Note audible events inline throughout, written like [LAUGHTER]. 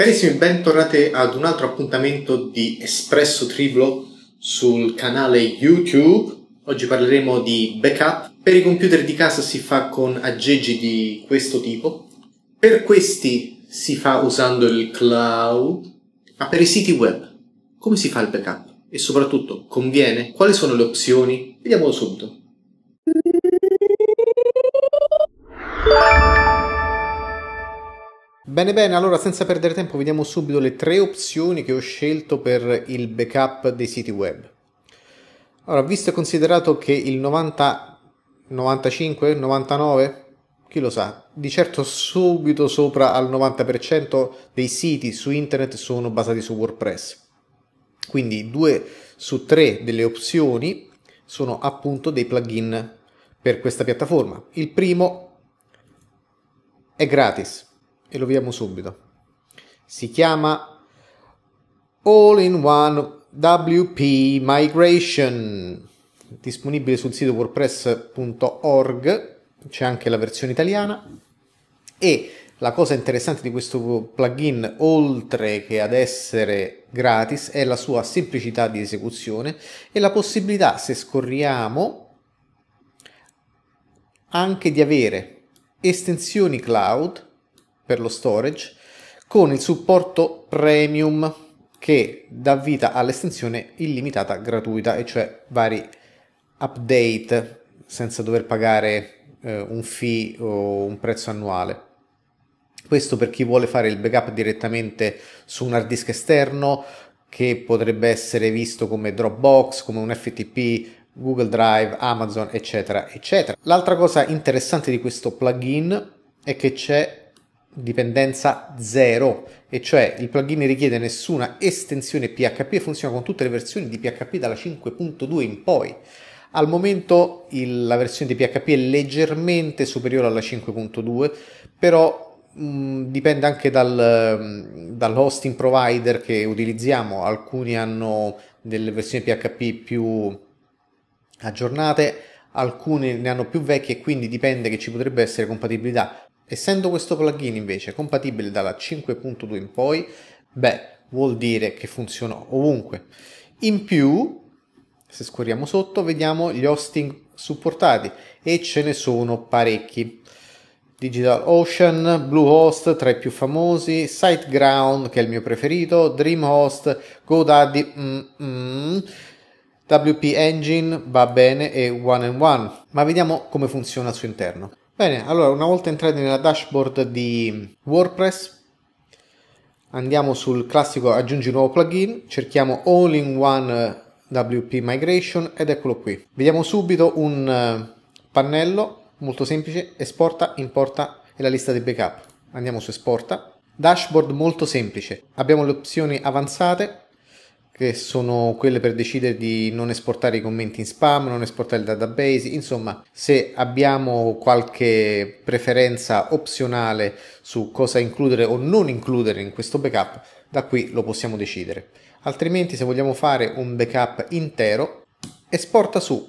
Carissimi, bentornati ad un altro appuntamento di Espresso Triplo sul canale YouTube. Oggi parleremo di backup. Per i computer di casa si fa con aggeggi di questo tipo. Per questi si fa usando il cloud. Ma per i siti web, come si fa il backup? E soprattutto, conviene? Quali sono le opzioni? Vediamolo subito. Bene bene, allora senza perdere tempo vediamo subito le tre opzioni che ho scelto per il backup dei siti web. Allora, visto e considerato che il 90, 95, 99, chi lo sa, di certo subito sopra al 90% dei siti su internet sono basati su WordPress. Quindi due su tre delle opzioni sono appunto dei plugin per questa piattaforma. Il primo è gratis, e lo vediamo subito. Si chiama All in One WP Migration, disponibile sul sito wordpress.org, c'è anche la versione italiana e la cosa interessante di questo plugin, oltre che ad essere gratis, è la sua semplicità di esecuzione e la possibilità, se scorriamo, anche di avere estensioni cloud per lo storage con il supporto premium che dà vita all'estensione illimitata gratuita e cioè vari update senza dover pagare eh, un fee o un prezzo annuale. Questo per chi vuole fare il backup direttamente su un hard disk esterno che potrebbe essere visto come Dropbox, come un FTP, Google Drive, Amazon, eccetera, eccetera. L'altra cosa interessante di questo plugin è che c'è dipendenza zero, e cioè il plugin richiede nessuna estensione PHP e funziona con tutte le versioni di PHP dalla 5.2 in poi. Al momento il, la versione di PHP è leggermente superiore alla 5.2, però mh, mm, dipende anche dal, dall'hosting provider che utilizziamo. Alcuni hanno delle versioni PHP più aggiornate, alcuni ne hanno più vecchie, quindi dipende che ci potrebbe essere compatibilità Essendo questo plugin invece compatibile dalla 5.2 in poi, beh, vuol dire che funziona ovunque. In più, se scorriamo sotto, vediamo gli hosting supportati e ce ne sono parecchi. DigitalOcean, Bluehost tra i più famosi, SiteGround che è il mio preferito, DreamHost, GoDaddy, mm, mm, WP Engine va bene e One and One. Ma vediamo come funziona al suo interno. Bene, allora una volta entrati nella dashboard di WordPress andiamo sul classico aggiungi nuovo plugin, cerchiamo all in one eh, WP migration ed eccolo qui. Vediamo subito un eh, pannello molto semplice, esporta, importa e la lista di backup. Andiamo su esporta, dashboard molto semplice, abbiamo le opzioni avanzate, che sono quelle per decidere di non esportare i commenti in spam, non esportare il database, insomma se abbiamo qualche preferenza opzionale su cosa includere o non includere in questo backup, da qui lo possiamo decidere. Altrimenti se vogliamo fare un backup intero, esporta su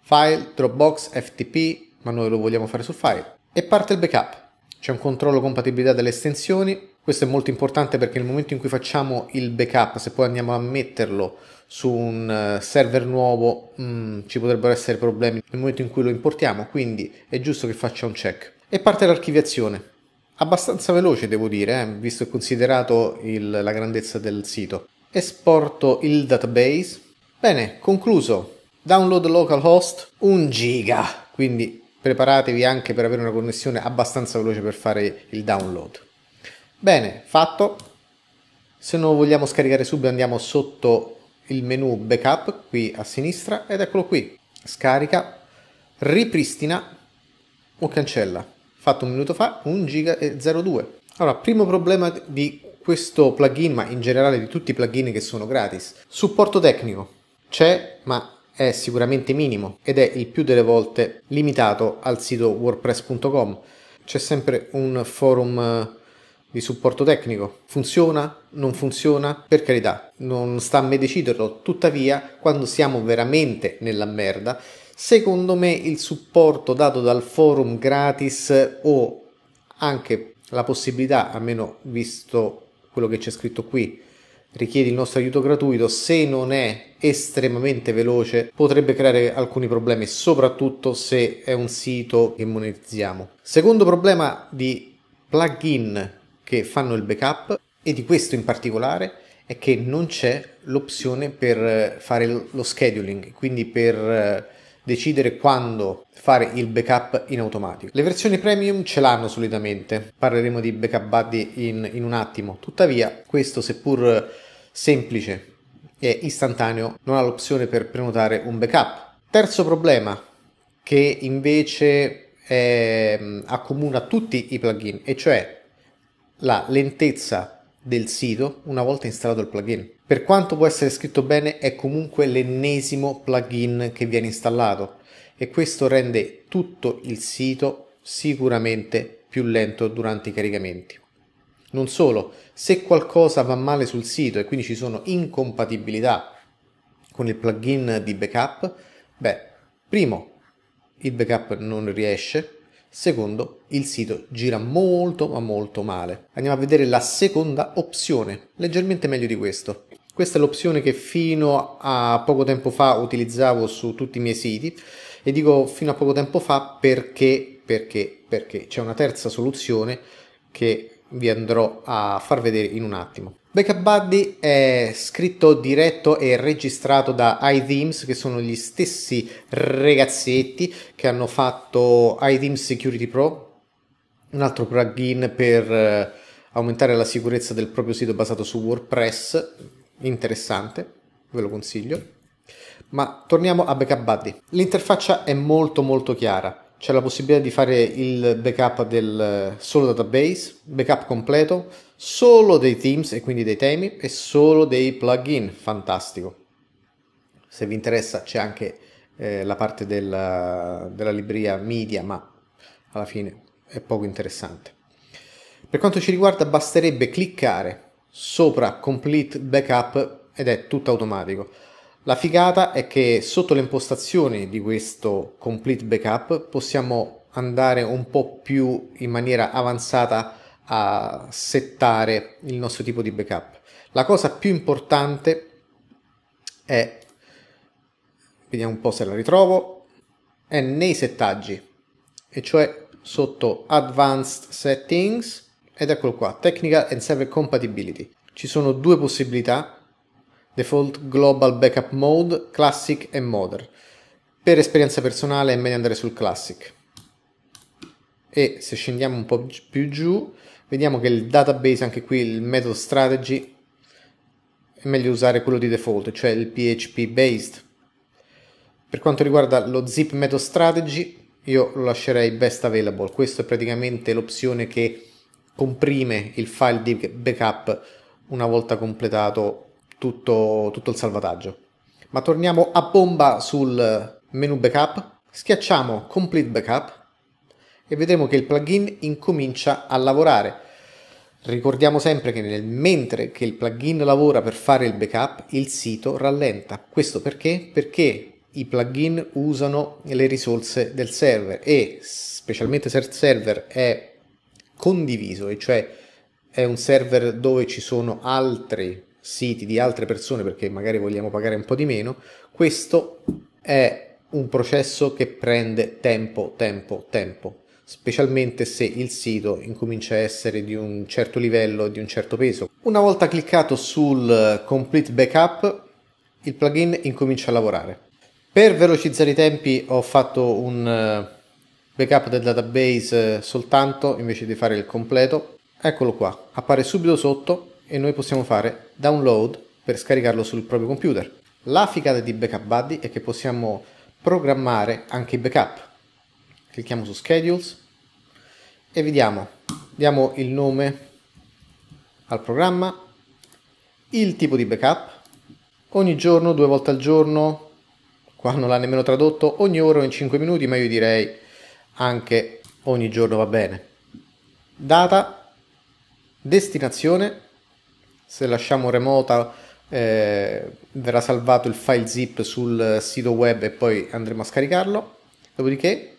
file, Dropbox, FTP, ma noi lo vogliamo fare su file, e parte il backup. C'è un controllo compatibilità delle estensioni, questo è molto importante perché nel momento in cui facciamo il backup, se poi andiamo a metterlo su un eh, server nuovo, mh, mm, ci potrebbero essere problemi nel momento in cui lo importiamo, quindi è giusto che faccia un check. E parte l'archiviazione. Abbastanza veloce devo dire, eh, visto e considerato il, la grandezza del sito. Esporto il database. Bene, concluso. Download localhost 1 giga, quindi preparatevi anche per avere una connessione abbastanza veloce per fare il download. Bene, fatto. Se non lo vogliamo scaricare subito andiamo sotto il menu backup qui a sinistra ed eccolo qui. Scarica, ripristina o cancella. Fatto un minuto fa 1 giga e 02. Allora, primo problema di questo plugin, ma in generale di tutti i plugin che sono gratis. Supporto tecnico c'è, ma è sicuramente minimo ed è il più delle volte limitato al sito wordpress.com. C'è sempre un forum eh, di supporto tecnico. Funziona? Non funziona? Per carità, non sta a me deciderlo. Tuttavia, quando siamo veramente nella merda, secondo me il supporto dato dal forum gratis o anche la possibilità, almeno visto quello che c'è scritto qui, richiede il nostro aiuto gratuito, se non è estremamente veloce potrebbe creare alcuni problemi, soprattutto se è un sito che monetizziamo. Secondo problema di plugin che fanno il backup e di questo in particolare è che non c'è l'opzione per eh, fare lo scheduling, quindi per eh, decidere quando fare il backup in automatico. Le versioni premium ce l'hanno solitamente, parleremo di backup buddy in, in un attimo, tuttavia questo seppur semplice e istantaneo non ha l'opzione per prenotare un backup. Terzo problema che invece eh, accomuna tutti i plugin, e cioè la lentezza del sito una volta installato il plugin. Per quanto può essere scritto bene, è comunque l'ennesimo plugin che viene installato e questo rende tutto il sito sicuramente più lento durante i caricamenti. Non solo, se qualcosa va male sul sito e quindi ci sono incompatibilità con il plugin di backup, beh, primo, il backup non riesce, Secondo, il sito gira molto ma molto male. Andiamo a vedere la seconda opzione, leggermente meglio di questo. Questa è l'opzione che fino a poco tempo fa utilizzavo su tutti i miei siti e dico fino a poco tempo fa perché, perché, perché c'è una terza soluzione che vi andrò a far vedere in un attimo. Backup Buddy è scritto, diretto e registrato da iThemes, che sono gli stessi ragazzetti che hanno fatto iThemes Security Pro, un altro plugin per eh, aumentare la sicurezza del proprio sito basato su WordPress, interessante, ve lo consiglio. Ma torniamo a Backup Buddy. L'interfaccia è molto molto chiara c'è la possibilità di fare il backup del solo database, backup completo, solo dei themes e quindi dei temi e solo dei plugin, fantastico. Se vi interessa c'è anche eh, la parte della, della libreria media, ma alla fine è poco interessante. Per quanto ci riguarda basterebbe cliccare sopra complete backup ed è tutto automatico. La figata è che sotto le impostazioni di questo complete backup possiamo andare un po' più in maniera avanzata a settare il nostro tipo di backup. La cosa più importante è, vediamo un po' se la ritrovo, è nei settaggi, e cioè sotto Advanced Settings ed eccolo qua, Technical and Server Compatibility. Ci sono due possibilità Default Global Backup Mode, Classic e Modern. Per esperienza personale è meglio andare sul Classic. E se scendiamo un po' più giù, vediamo che il database, anche qui il metodo strategy, è meglio usare quello di default, cioè il PHP based. Per quanto riguarda lo zip metodo strategy, io lo lascerei best available. Questa è praticamente l'opzione che comprime il file di backup una volta completato tutto, tutto il salvataggio. Ma torniamo a bomba sul menu backup, schiacciamo complete backup e vedremo che il plugin incomincia a lavorare. Ricordiamo sempre che nel, mentre che il plugin lavora per fare il backup, il sito rallenta. Questo perché? Perché i plugin usano le risorse del server e specialmente se il server è condiviso, e cioè è un server dove ci sono altri siti di altre persone perché magari vogliamo pagare un po' di meno, questo è un processo che prende tempo, tempo, tempo, specialmente se il sito incomincia a essere di un certo livello, e di un certo peso. Una volta cliccato sul Complete Backup, il plugin incomincia a lavorare. Per velocizzare i tempi ho fatto un eh, backup del database soltanto invece di fare il completo. Eccolo qua, appare subito sotto e noi possiamo fare download per scaricarlo sul proprio computer. La figata di Backup Buddy è che possiamo programmare anche i backup. Clicchiamo su Schedules e vediamo, diamo il nome al programma, il tipo di backup, ogni giorno, due volte al giorno, qua non l'ha nemmeno tradotto, ogni ora o in 5 minuti, ma io direi anche ogni giorno va bene. Data, destinazione se lasciamo remota eh, verrà salvato il file zip sul sito web e poi andremo a scaricarlo. Dopodiché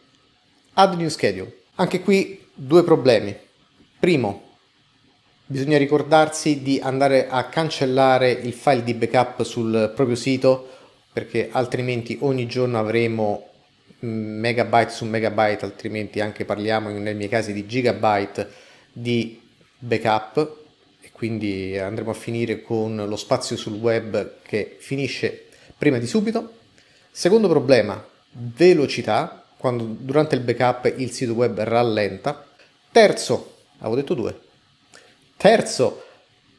add new schedule. Anche qui due problemi. Primo, bisogna ricordarsi di andare a cancellare il file di backup sul proprio sito perché altrimenti ogni giorno avremo mm, megabyte su megabyte, altrimenti anche parliamo nei miei casi di gigabyte di backup quindi andremo a finire con lo spazio sul web che finisce prima di subito. Secondo problema, velocità, quando durante il backup il sito web rallenta. Terzo, avevo detto due. Terzo,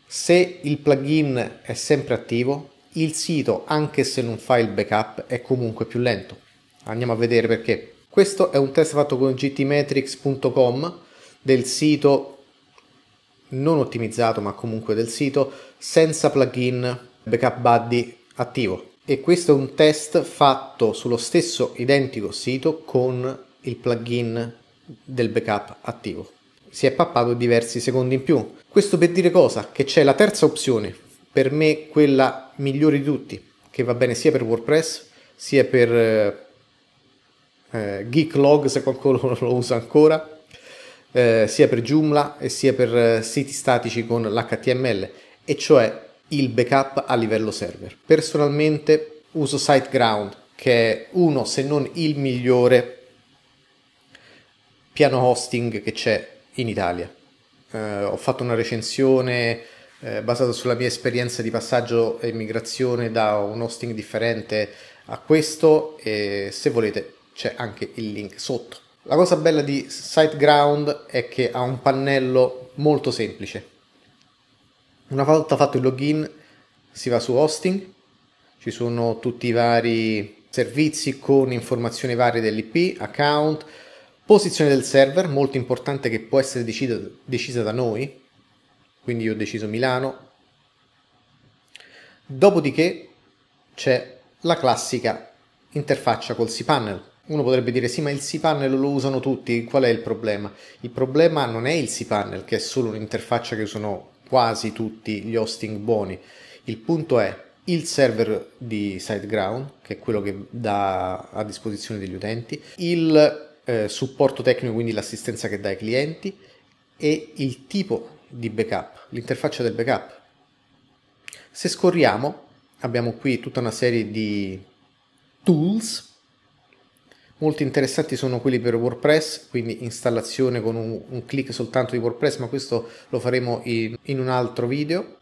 se il plugin è sempre attivo, il sito, anche se non fa il backup, è comunque più lento. Andiamo a vedere perché. Questo è un test fatto con gtmetrix.com del sito non ottimizzato ma comunque del sito senza plugin Backup Buddy attivo. E questo è un test fatto sullo stesso identico sito con il plugin del backup attivo. Si è pappato diversi secondi in più. Questo per dire cosa? Che c'è la terza opzione, per me quella migliore di tutti, che va bene sia per WordPress sia per eh, eh Geeklog se qualcuno [LAUGHS] lo usa ancora eh, sia per Joomla e sia per eh, siti statici con l'HTML, e cioè il backup a livello server. Personalmente uso SiteGround, che è uno se non il migliore piano hosting che c'è in Italia. Eh, ho fatto una recensione eh, basata sulla mia esperienza di passaggio e migrazione da un hosting differente a questo e se volete c'è anche il link sotto. La cosa bella di SiteGround è che ha un pannello molto semplice. Una volta fatto il login si va su hosting, ci sono tutti i vari servizi con informazioni varie dell'IP, account, posizione del server, molto importante che può essere decida, decisa da noi, quindi io ho deciso Milano. Dopodiché c'è la classica interfaccia col cPanel uno potrebbe dire sì, ma il cPanel lo usano tutti, qual è il problema? Il problema non è il cPanel, che è solo un'interfaccia che usano quasi tutti gli hosting buoni. Il punto è il server di SiteGround, che è quello che dà a disposizione degli utenti, il eh, supporto tecnico, quindi l'assistenza che dà ai clienti, e il tipo di backup, l'interfaccia del backup. Se scorriamo, abbiamo qui tutta una serie di tools Molto interessanti sono quelli per WordPress, quindi installazione con un, un clic soltanto di WordPress, ma questo lo faremo in, in un altro video,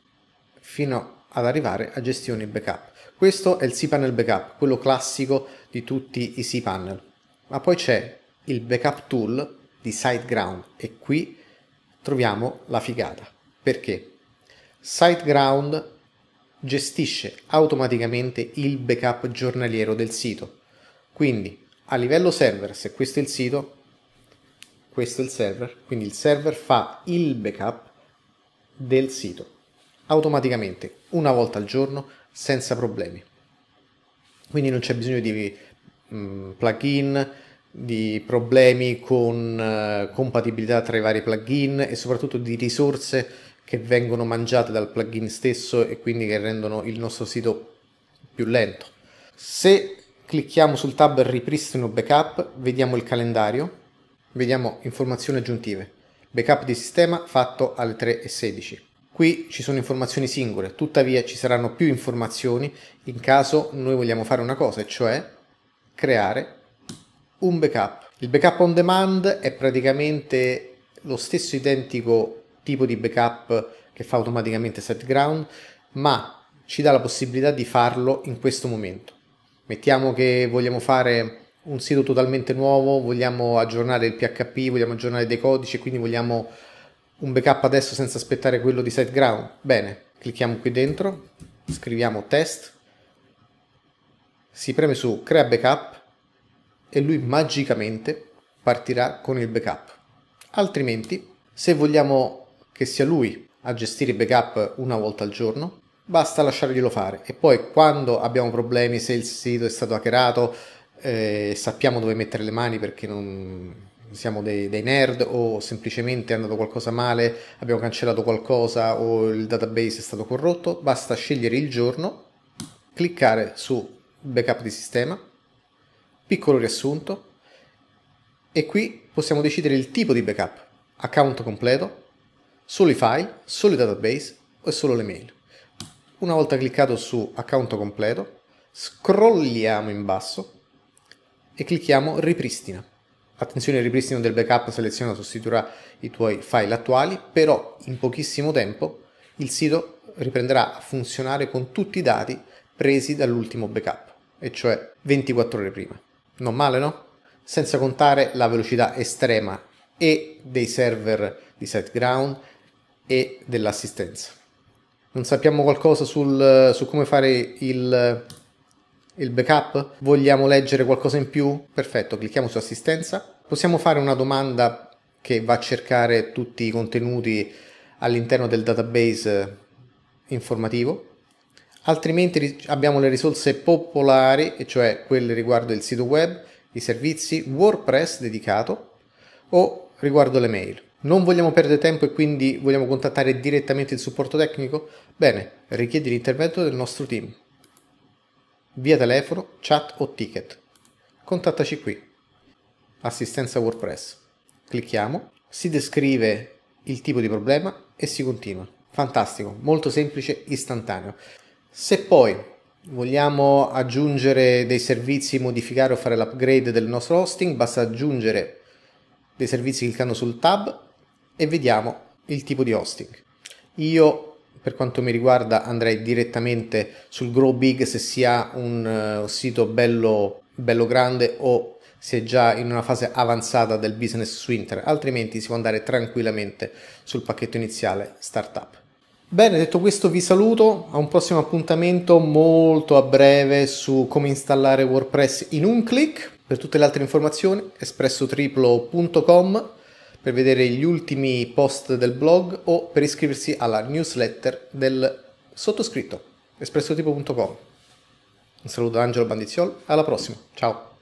fino ad arrivare a gestione backup. Questo è il cPanel backup, quello classico di tutti i cPanel. Ma poi c'è il backup tool di SiteGround e qui troviamo la figata. Perché? SiteGround gestisce automaticamente il backup giornaliero del sito. Quindi a livello server, se questo è il sito, questo è il server, quindi il server fa il backup del sito automaticamente una volta al giorno senza problemi. Quindi non c'è bisogno di mh, mm, plugin, di problemi con uh, compatibilità tra i vari plugin e soprattutto di risorse che vengono mangiate dal plugin stesso e quindi che rendono il nostro sito più lento. Se Clicchiamo sul tab Ripristino Backup, vediamo il calendario, vediamo informazioni aggiuntive. Backup di sistema fatto alle 3.16. Qui ci sono informazioni singole, tuttavia ci saranno più informazioni in caso noi vogliamo fare una cosa, cioè creare un backup. Il backup on demand è praticamente lo stesso identico tipo di backup che fa automaticamente SetGround, ma ci dà la possibilità di farlo in questo momento. Mettiamo che vogliamo fare un sito totalmente nuovo, vogliamo aggiornare il PHP, vogliamo aggiornare dei codici, quindi vogliamo un backup adesso senza aspettare quello di SiteGround. Bene, clicchiamo qui dentro, scriviamo test, si preme su crea backup e lui magicamente partirà con il backup. Altrimenti, se vogliamo che sia lui a gestire i backup una volta al giorno, basta lasciarglielo fare. E poi quando abbiamo problemi, se il sito è stato hackerato, eh, sappiamo dove mettere le mani perché non siamo dei, dei, nerd o semplicemente è andato qualcosa male, abbiamo cancellato qualcosa o il database è stato corrotto, basta scegliere il giorno, cliccare su backup di sistema, piccolo riassunto e qui possiamo decidere il tipo di backup, account completo, solo i file, solo i database o solo le mail. Una volta cliccato su account completo, scrolliamo in basso e clicchiamo ripristina. Attenzione, il ripristino del backup seleziona e sostituirà i tuoi file attuali, però in pochissimo tempo il sito riprenderà a funzionare con tutti i dati presi dall'ultimo backup, e cioè 24 ore prima. Non male, no? Senza contare la velocità estrema e dei server di SiteGround e dell'assistenza non sappiamo qualcosa sul, eh, su come fare il, eh, il backup? Vogliamo leggere qualcosa in più? Perfetto, clicchiamo su assistenza. Possiamo fare una domanda che va a cercare tutti i contenuti all'interno del database eh, informativo. Altrimenti abbiamo le risorse popolari, cioè quelle riguardo il sito web, i servizi, WordPress dedicato o riguardo le mail. Non vogliamo perdere tempo e quindi vogliamo contattare direttamente il supporto tecnico? Bene, richiedi l'intervento del nostro team. Via telefono, chat o ticket. Contattaci qui. Assistenza WordPress. Clicchiamo, si descrive il tipo di problema e si continua. Fantastico, molto semplice, istantaneo. Se poi vogliamo aggiungere dei servizi, modificare o fare l'upgrade del nostro hosting, basta aggiungere dei servizi cliccando sul tab e vediamo il tipo di hosting. Io per quanto mi riguarda andrei direttamente sul Grow Big se si ha un uh, sito bello, bello grande o se è già in una fase avanzata del business su internet, altrimenti si può andare tranquillamente sul pacchetto iniziale startup. Bene, detto questo vi saluto, a un prossimo appuntamento molto a breve su come installare WordPress in un click. Per tutte le altre informazioni espressotriplo.com per vedere gli ultimi post del blog o per iscriversi alla newsletter del sottoscritto espressotipo.com. Un saluto da Angelo Bandiziol, alla prossima, ciao!